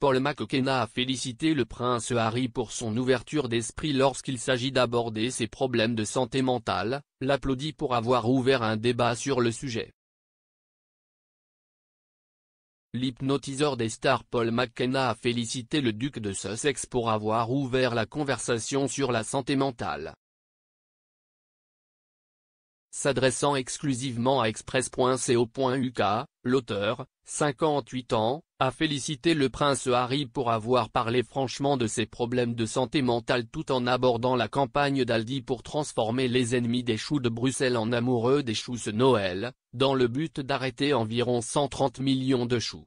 Paul McKenna a félicité le prince Harry pour son ouverture d'esprit lorsqu'il s'agit d'aborder ses problèmes de santé mentale, l'applaudit pour avoir ouvert un débat sur le sujet. L'hypnotiseur des stars Paul McKenna a félicité le duc de Sussex pour avoir ouvert la conversation sur la santé mentale s'adressant exclusivement à express.co.uk, l'auteur, 58 ans, a félicité le prince Harry pour avoir parlé franchement de ses problèmes de santé mentale tout en abordant la campagne d'Aldi pour transformer les ennemis des choux de Bruxelles en amoureux des choux ce Noël, dans le but d'arrêter environ 130 millions de choux.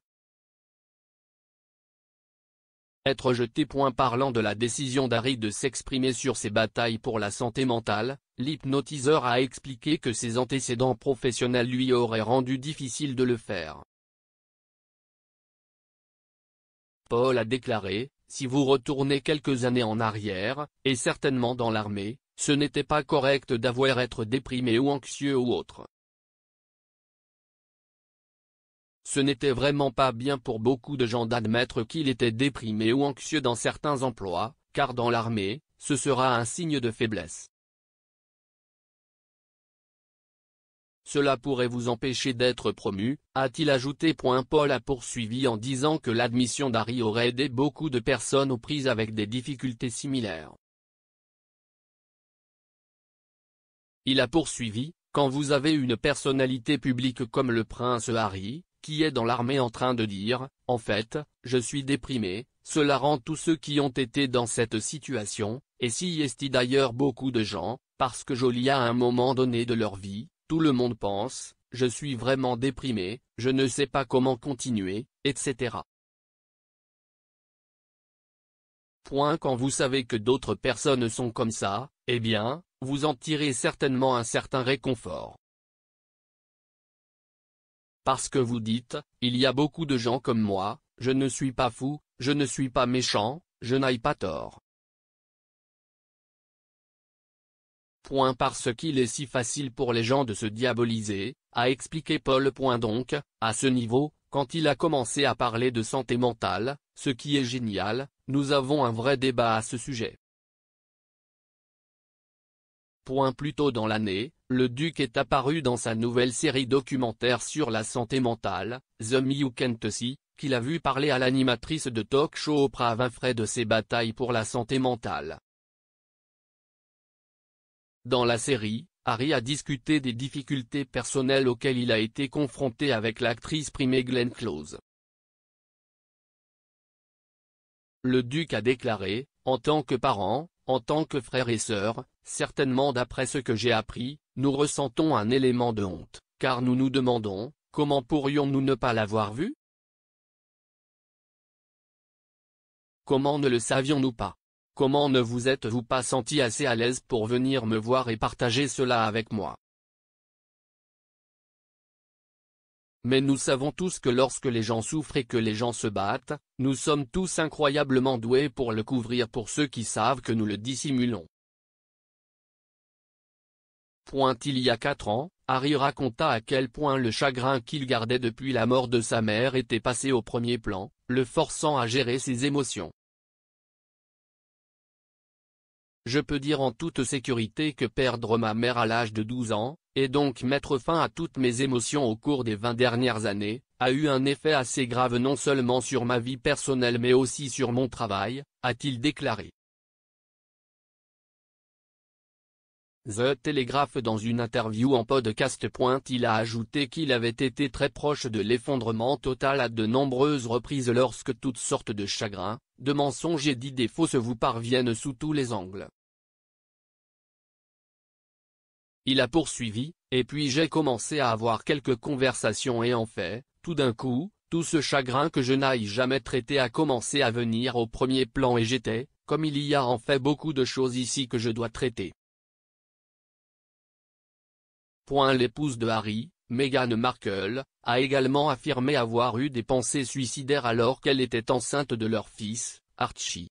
Être jeté point parlant de la décision d'Harry de s'exprimer sur ses batailles pour la santé mentale, l'hypnotiseur a expliqué que ses antécédents professionnels lui auraient rendu difficile de le faire. Paul a déclaré, si vous retournez quelques années en arrière, et certainement dans l'armée, ce n'était pas correct d'avoir être déprimé ou anxieux ou autre. Ce n'était vraiment pas bien pour beaucoup de gens d'admettre qu'il était déprimé ou anxieux dans certains emplois, car dans l'armée, ce sera un signe de faiblesse. Cela pourrait vous empêcher d'être promu, a-t-il ajouté. Paul a poursuivi en disant que l'admission d'Harry aurait aidé beaucoup de personnes aux prises avec des difficultés similaires. Il a poursuivi, quand vous avez une personnalité publique comme le prince Harry, qui est dans l'armée en train de dire, en fait, je suis déprimé, cela rend tous ceux qui ont été dans cette situation, et si est d'ailleurs beaucoup de gens, parce que joli à un moment donné de leur vie, tout le monde pense, je suis vraiment déprimé, je ne sais pas comment continuer, etc. Point quand vous savez que d'autres personnes sont comme ça, eh bien, vous en tirez certainement un certain réconfort. Parce que vous dites, il y a beaucoup de gens comme moi, je ne suis pas fou, je ne suis pas méchant, je n'aille pas tort. Point parce qu'il est si facile pour les gens de se diaboliser, a expliqué Paul. Point donc, à ce niveau, quand il a commencé à parler de santé mentale, ce qui est génial, nous avons un vrai débat à ce sujet plus tôt dans l'année, le duc est apparu dans sa nouvelle série documentaire sur la santé mentale, The See, qu'il a vu parler à l'animatrice de talk show Oprah Winfrey de ses batailles pour la santé mentale. Dans la série, Harry a discuté des difficultés personnelles auxquelles il a été confronté avec l'actrice primée Glenn Close. Le duc a déclaré, en tant que parent, en tant que frère et sœur, Certainement d'après ce que j'ai appris, nous ressentons un élément de honte, car nous nous demandons, comment pourrions-nous ne pas l'avoir vu Comment ne le savions-nous pas Comment ne vous êtes-vous pas senti assez à l'aise pour venir me voir et partager cela avec moi Mais nous savons tous que lorsque les gens souffrent et que les gens se battent, nous sommes tous incroyablement doués pour le couvrir pour ceux qui savent que nous le dissimulons. Il y a quatre ans, Harry raconta à quel point le chagrin qu'il gardait depuis la mort de sa mère était passé au premier plan, le forçant à gérer ses émotions. Je peux dire en toute sécurité que perdre ma mère à l'âge de 12 ans, et donc mettre fin à toutes mes émotions au cours des 20 dernières années, a eu un effet assez grave non seulement sur ma vie personnelle mais aussi sur mon travail, a-t-il déclaré. The Telegraph dans une interview en podcast. Il a ajouté qu'il avait été très proche de l'effondrement total à de nombreuses reprises lorsque toutes sortes de chagrins, de mensonges et d'idées fausses vous parviennent sous tous les angles. Il a poursuivi, et puis j'ai commencé à avoir quelques conversations et en fait, tout d'un coup, tout ce chagrin que je n'aille jamais traité a commencé à venir au premier plan et j'étais, comme il y a en fait beaucoup de choses ici que je dois traiter. L'épouse de Harry, Meghan Markle, a également affirmé avoir eu des pensées suicidaires alors qu'elle était enceinte de leur fils, Archie.